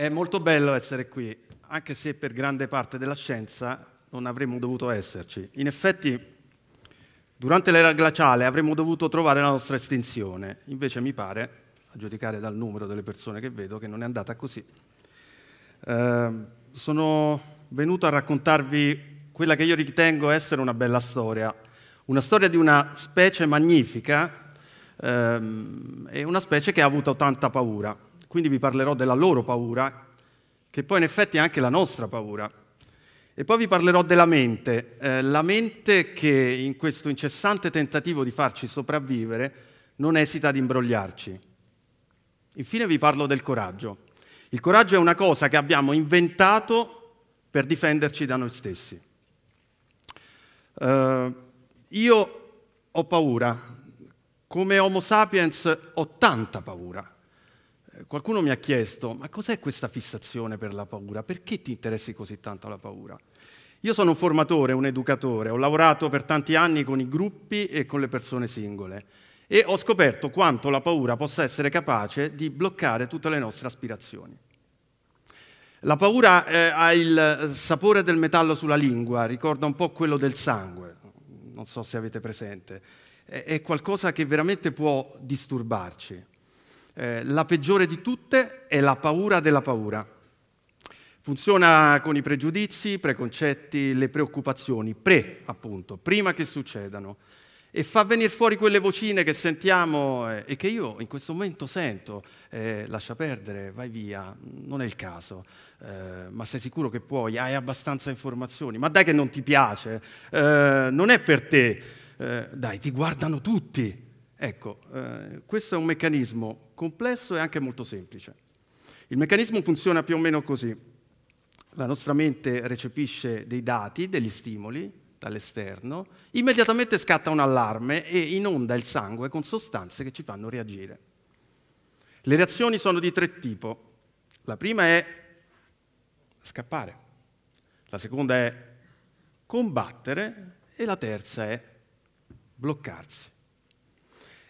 È molto bello essere qui, anche se per grande parte della scienza non avremmo dovuto esserci. In effetti, durante l'era glaciale avremmo dovuto trovare la nostra estinzione, invece mi pare, a giudicare dal numero delle persone che vedo, che non è andata così. Eh, sono venuto a raccontarvi quella che io ritengo essere una bella storia, una storia di una specie magnifica ehm, e una specie che ha avuto tanta paura quindi vi parlerò della loro paura, che poi in effetti è anche la nostra paura. E poi vi parlerò della mente, eh, la mente che in questo incessante tentativo di farci sopravvivere non esita ad imbrogliarci. Infine vi parlo del coraggio. Il coraggio è una cosa che abbiamo inventato per difenderci da noi stessi. Eh, io ho paura, come Homo sapiens ho tanta paura. Qualcuno mi ha chiesto, ma cos'è questa fissazione per la paura? Perché ti interessi così tanto alla paura? Io sono un formatore, un educatore, ho lavorato per tanti anni con i gruppi e con le persone singole e ho scoperto quanto la paura possa essere capace di bloccare tutte le nostre aspirazioni. La paura eh, ha il eh, sapore del metallo sulla lingua, ricorda un po' quello del sangue, non so se avete presente, è qualcosa che veramente può disturbarci. Eh, la peggiore di tutte è la paura della paura. Funziona con i pregiudizi, i preconcetti, le preoccupazioni, pre appunto, prima che succedano. E fa venire fuori quelle vocine che sentiamo eh, e che io in questo momento sento, eh, lascia perdere, vai via, non è il caso, eh, ma sei sicuro che puoi, hai abbastanza informazioni, ma dai che non ti piace, eh, non è per te, eh, dai ti guardano tutti, Ecco, eh, questo è un meccanismo complesso e anche molto semplice. Il meccanismo funziona più o meno così. La nostra mente recepisce dei dati, degli stimoli dall'esterno, immediatamente scatta un allarme e inonda il sangue con sostanze che ci fanno reagire. Le reazioni sono di tre tipi. La prima è scappare, la seconda è combattere e la terza è bloccarsi.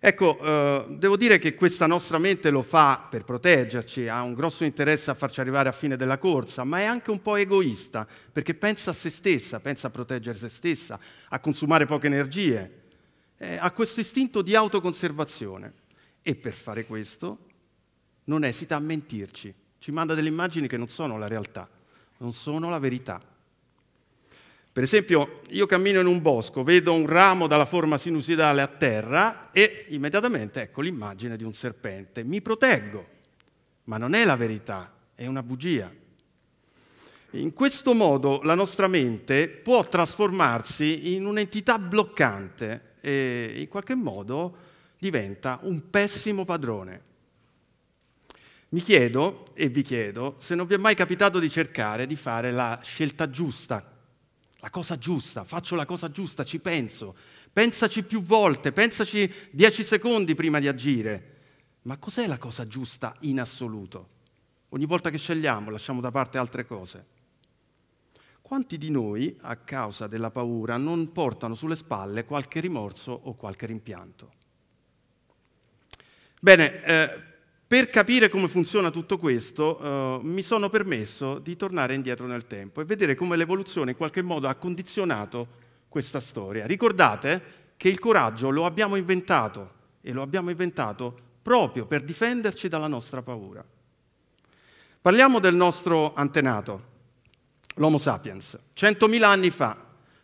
Ecco, eh, devo dire che questa nostra mente lo fa per proteggerci, ha un grosso interesse a farci arrivare a fine della corsa, ma è anche un po' egoista, perché pensa a se stessa, pensa a proteggere se stessa, a consumare poche energie, eh, ha questo istinto di autoconservazione e per fare questo non esita a mentirci, ci manda delle immagini che non sono la realtà, non sono la verità. Per esempio, io cammino in un bosco, vedo un ramo dalla forma sinusoidale a terra e immediatamente ecco l'immagine di un serpente. Mi proteggo, ma non è la verità, è una bugia. In questo modo la nostra mente può trasformarsi in un'entità bloccante e in qualche modo diventa un pessimo padrone. Mi chiedo e vi chiedo se non vi è mai capitato di cercare di fare la scelta giusta la cosa giusta, faccio la cosa giusta, ci penso, pensaci più volte, pensaci dieci secondi prima di agire. Ma cos'è la cosa giusta in assoluto? Ogni volta che scegliamo lasciamo da parte altre cose. Quanti di noi, a causa della paura, non portano sulle spalle qualche rimorso o qualche rimpianto? Bene, eh, per capire come funziona tutto questo eh, mi sono permesso di tornare indietro nel tempo e vedere come l'evoluzione in qualche modo ha condizionato questa storia. Ricordate che il coraggio lo abbiamo inventato e lo abbiamo inventato proprio per difenderci dalla nostra paura. Parliamo del nostro antenato, l'Homo sapiens. 100.000 anni fa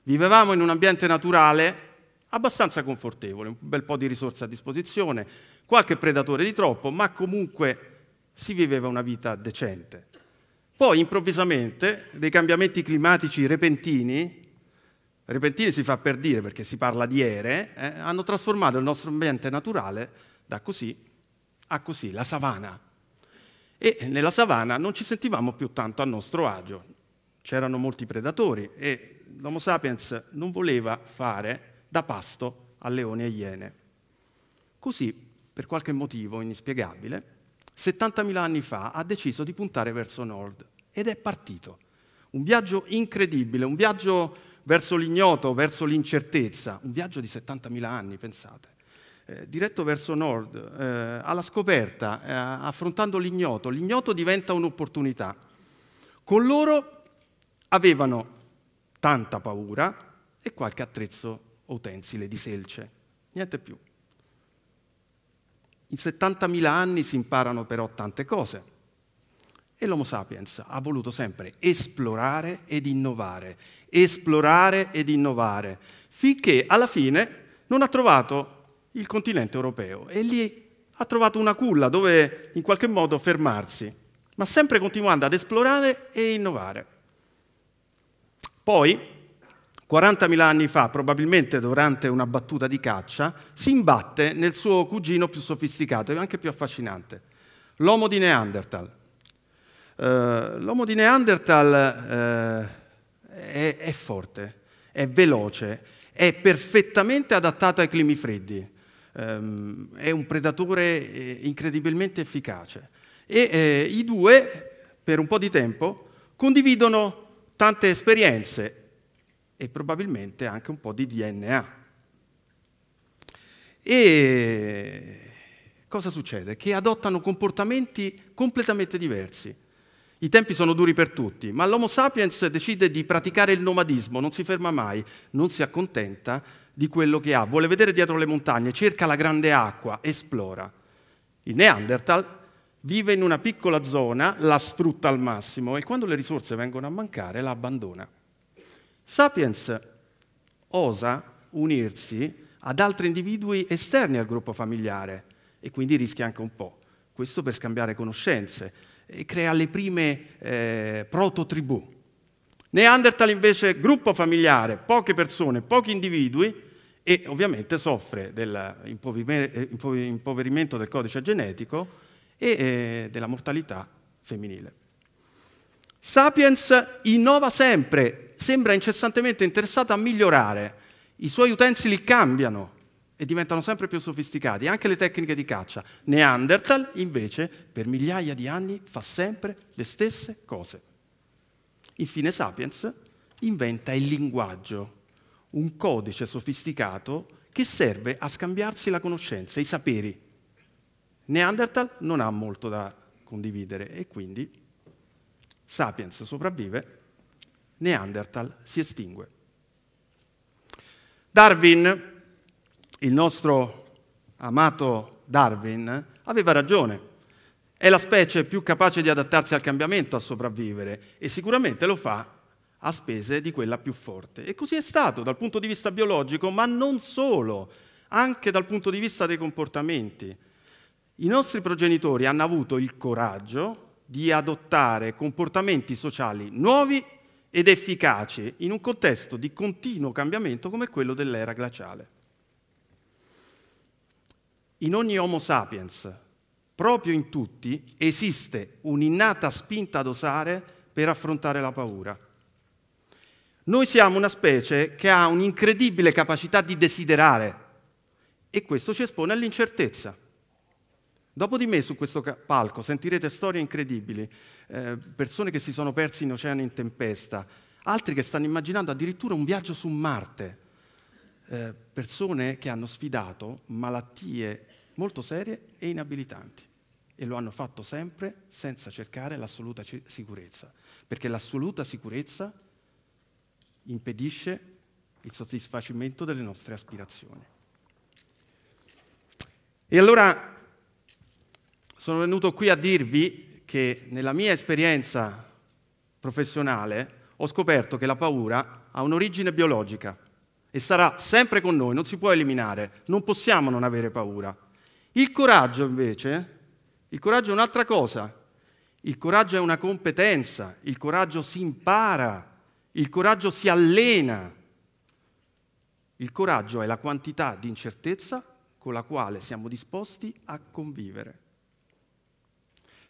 vivevamo in un ambiente naturale abbastanza confortevole, un bel po' di risorse a disposizione, qualche predatore di troppo, ma comunque si viveva una vita decente. Poi improvvisamente dei cambiamenti climatici repentini, repentini si fa per dire perché si parla di ere, eh, hanno trasformato il nostro ambiente naturale da così a così, la savana. E nella savana non ci sentivamo più tanto a nostro agio, c'erano molti predatori e l'Homo sapiens non voleva fare da pasto a leoni e iene. Così, per qualche motivo inspiegabile, 70.000 anni fa ha deciso di puntare verso nord ed è partito. Un viaggio incredibile, un viaggio verso l'ignoto, verso l'incertezza, un viaggio di 70.000 anni, pensate. Eh, diretto verso nord, eh, alla scoperta, eh, affrontando l'ignoto. L'ignoto diventa un'opportunità. Con loro avevano tanta paura e qualche attrezzo utensile di selce, niente più. In 70.000 anni si imparano però tante cose e l'Homo sapiens ha voluto sempre esplorare ed innovare, esplorare ed innovare, finché alla fine non ha trovato il continente europeo e lì ha trovato una culla dove in qualche modo fermarsi, ma sempre continuando ad esplorare e innovare. Poi 40.000 anni fa, probabilmente durante una battuta di caccia, si imbatte nel suo cugino più sofisticato e anche più affascinante, l'uomo di Neanderthal. Uh, eh, l'Homo di Neanderthal uh, è, è forte, è veloce, è perfettamente adattato ai climi freddi, um, è un predatore eh, incredibilmente efficace. E eh, i due, per un po' di tempo, condividono tante esperienze e probabilmente anche un po' di DNA. E cosa succede? Che adottano comportamenti completamente diversi. I tempi sono duri per tutti, ma l'Homo sapiens decide di praticare il nomadismo, non si ferma mai, non si accontenta di quello che ha, vuole vedere dietro le montagne, cerca la grande acqua, esplora. Il Neanderthal vive in una piccola zona, la sfrutta al massimo e quando le risorse vengono a mancare la abbandona. Sapiens osa unirsi ad altri individui esterni al gruppo familiare e quindi rischia anche un po'. Questo per scambiare conoscenze e crea le prime eh, proto-tribù. Neanderthal invece gruppo familiare, poche persone, pochi individui e ovviamente soffre dell'impoverimento del codice genetico e eh, della mortalità femminile. Sapiens innova sempre, sembra incessantemente interessato a migliorare. I suoi utensili cambiano e diventano sempre più sofisticati, anche le tecniche di caccia. Neanderthal, invece, per migliaia di anni fa sempre le stesse cose. Infine Sapiens inventa il linguaggio, un codice sofisticato che serve a scambiarsi la conoscenza, i saperi. Neanderthal non ha molto da condividere e quindi Sapiens sopravvive, Neanderthal si estingue. Darwin, il nostro amato Darwin, aveva ragione. È la specie più capace di adattarsi al cambiamento, a sopravvivere, e sicuramente lo fa a spese di quella più forte. E così è stato dal punto di vista biologico, ma non solo, anche dal punto di vista dei comportamenti. I nostri progenitori hanno avuto il coraggio di adottare comportamenti sociali nuovi ed efficaci in un contesto di continuo cambiamento come quello dell'era glaciale. In ogni Homo sapiens, proprio in tutti, esiste un'innata spinta ad osare per affrontare la paura. Noi siamo una specie che ha un'incredibile capacità di desiderare e questo ci espone all'incertezza. Dopo di me su questo palco sentirete storie incredibili, eh, persone che si sono persi in oceani in tempesta, altri che stanno immaginando addirittura un viaggio su Marte, eh, persone che hanno sfidato malattie molto serie e inabilitanti e lo hanno fatto sempre senza cercare l'assoluta sicurezza, perché l'assoluta sicurezza impedisce il soddisfacimento delle nostre aspirazioni. E allora sono venuto qui a dirvi che nella mia esperienza professionale ho scoperto che la paura ha un'origine biologica e sarà sempre con noi, non si può eliminare, non possiamo non avere paura. Il coraggio invece, il coraggio è un'altra cosa, il coraggio è una competenza, il coraggio si impara, il coraggio si allena. Il coraggio è la quantità di incertezza con la quale siamo disposti a convivere.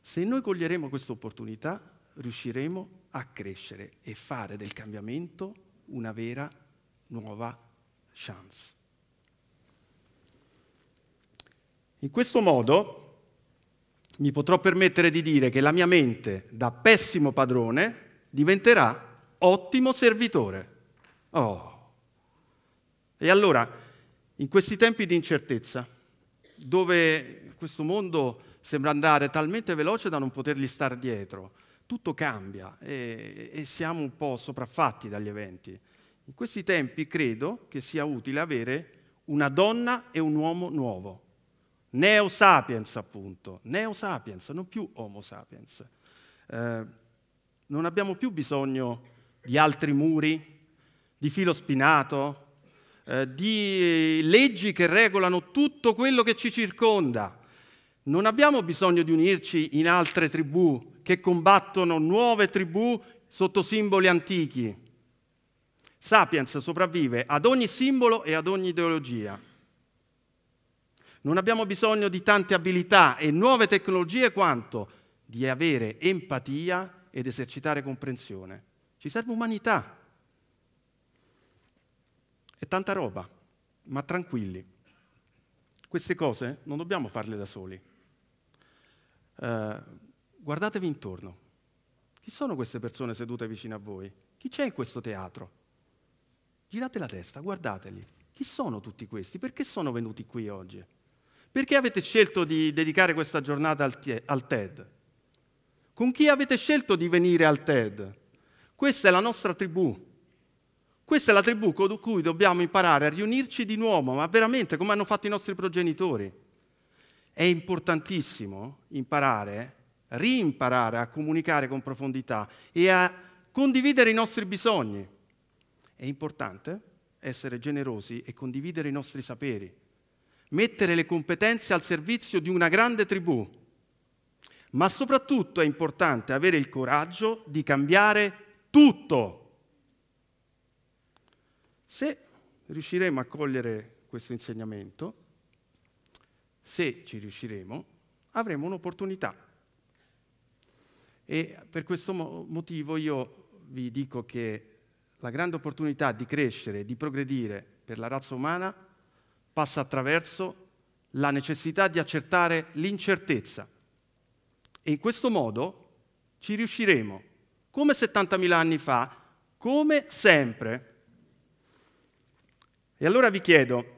Se noi coglieremo questa opportunità, riusciremo a crescere e fare del cambiamento una vera nuova chance. In questo modo mi potrò permettere di dire che la mia mente, da pessimo padrone, diventerà ottimo servitore. Oh. E allora, in questi tempi di incertezza, dove questo mondo sembra andare talmente veloce da non potergli stare dietro. Tutto cambia e, e siamo un po' sopraffatti dagli eventi. In questi tempi credo che sia utile avere una donna e un uomo nuovo. Neo sapiens, appunto. Neo sapiens, non più Homo sapiens. Eh, non abbiamo più bisogno di altri muri, di filo spinato, eh, di leggi che regolano tutto quello che ci circonda. Non abbiamo bisogno di unirci in altre tribù che combattono nuove tribù sotto simboli antichi. Sapiens sopravvive ad ogni simbolo e ad ogni ideologia. Non abbiamo bisogno di tante abilità e nuove tecnologie quanto di avere empatia ed esercitare comprensione. Ci serve umanità. E tanta roba, ma tranquilli. Queste cose non dobbiamo farle da soli. Eh, guardatevi intorno. Chi sono queste persone sedute vicino a voi? Chi c'è in questo teatro? Girate la testa, guardateli. Chi sono tutti questi? Perché sono venuti qui oggi? Perché avete scelto di dedicare questa giornata al, te- al TED? Con chi avete scelto di venire al TED? Questa è la nostra tribù. Questa è la tribù con cui dobbiamo imparare a riunirci di nuovo, ma veramente come hanno fatto i nostri progenitori. È importantissimo imparare, rimparare a comunicare con profondità e a condividere i nostri bisogni. È importante essere generosi e condividere i nostri saperi, mettere le competenze al servizio di una grande tribù, ma soprattutto è importante avere il coraggio di cambiare tutto. Se riusciremo a cogliere questo insegnamento, se ci riusciremo, avremo un'opportunità. E per questo motivo io vi dico che la grande opportunità di crescere, e di progredire per la razza umana passa attraverso la necessità di accertare l'incertezza. E in questo modo ci riusciremo, come 70.000 anni fa, come sempre. E allora vi chiedo,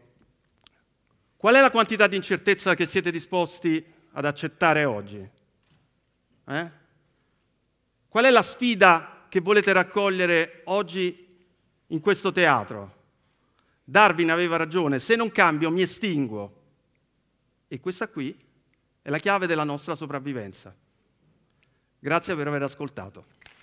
Qual è la quantità di incertezza che siete disposti ad accettare oggi? Eh? Qual è la sfida che volete raccogliere oggi in questo teatro? Darwin aveva ragione, se non cambio mi estinguo. E questa qui è la chiave della nostra sopravvivenza. Grazie per aver ascoltato.